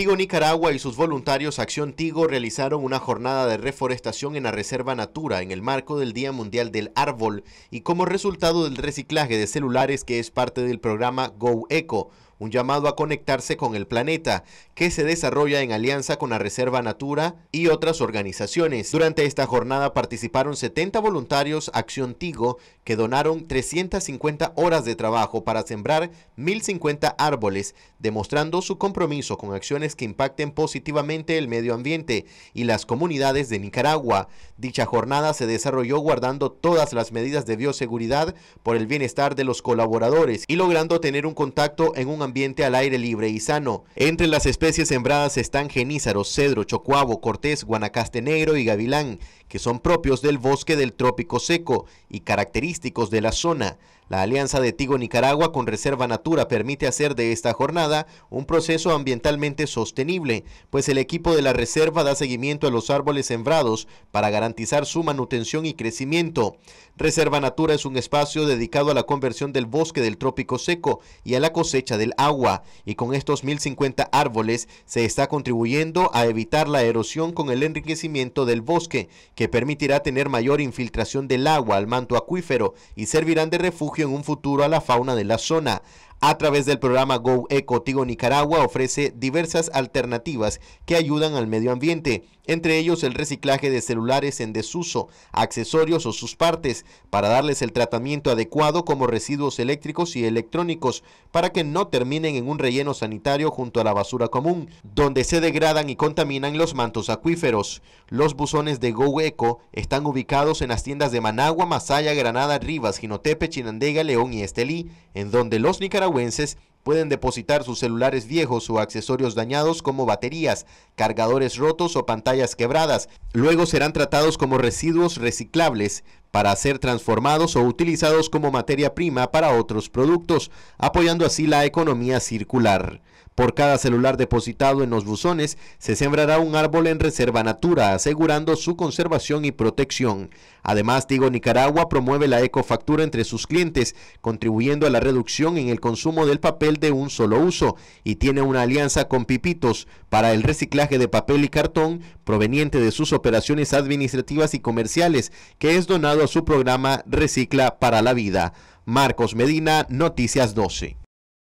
Tigo Nicaragua y sus voluntarios Acción Tigo realizaron una jornada de reforestación en la Reserva Natura en el marco del Día Mundial del Árbol y como resultado del reciclaje de celulares que es parte del programa Go Eco un llamado a conectarse con el planeta, que se desarrolla en alianza con la Reserva Natura y otras organizaciones. Durante esta jornada participaron 70 voluntarios Acción Tigo que donaron 350 horas de trabajo para sembrar 1.050 árboles, demostrando su compromiso con acciones que impacten positivamente el medio ambiente y las comunidades de Nicaragua. Dicha jornada se desarrolló guardando todas las medidas de bioseguridad por el bienestar de los colaboradores y logrando tener un contacto en un ambiente ambiente al aire libre y sano. Entre las especies sembradas están genízaros, cedro, chocuavo, cortés, guanacaste negro y gavilán que son propios del bosque del trópico seco y característicos de la zona. La Alianza de Tigo Nicaragua con Reserva Natura permite hacer de esta jornada un proceso ambientalmente sostenible, pues el equipo de la reserva da seguimiento a los árboles sembrados para garantizar su manutención y crecimiento. Reserva Natura es un espacio dedicado a la conversión del bosque del trópico seco y a la cosecha del agua, y con estos 1050 árboles se está contribuyendo a evitar la erosión con el enriquecimiento del bosque, que permitirá tener mayor infiltración del agua al manto acuífero y servirán de refugio en un futuro a la fauna de la zona. A través del programa Go Eco Tigo Nicaragua ofrece diversas alternativas que ayudan al medio ambiente, entre ellos el reciclaje de celulares en desuso, accesorios o sus partes, para darles el tratamiento adecuado como residuos eléctricos y electrónicos, para que no terminen en un relleno sanitario junto a la basura común, donde se degradan y contaminan los mantos acuíferos. Los buzones de Go Eco están ubicados en las tiendas de Managua, Masaya, Granada, Rivas, Jinotepe, Chinandega, León y Estelí, en donde los nicaragüenses pueden depositar sus celulares viejos o accesorios dañados como baterías, cargadores rotos o pantallas quebradas. Luego serán tratados como residuos reciclables para ser transformados o utilizados como materia prima para otros productos, apoyando así la economía circular. Por cada celular depositado en los buzones, se sembrará un árbol en reserva natura, asegurando su conservación y protección. Además, digo, Nicaragua promueve la ecofactura entre sus clientes, contribuyendo a la reducción en el consumo del papel de un solo uso, y tiene una alianza con Pipitos para el reciclaje de papel y cartón proveniente de sus operaciones administrativas y comerciales, que es donado su programa Recicla para la Vida. Marcos Medina, Noticias 12.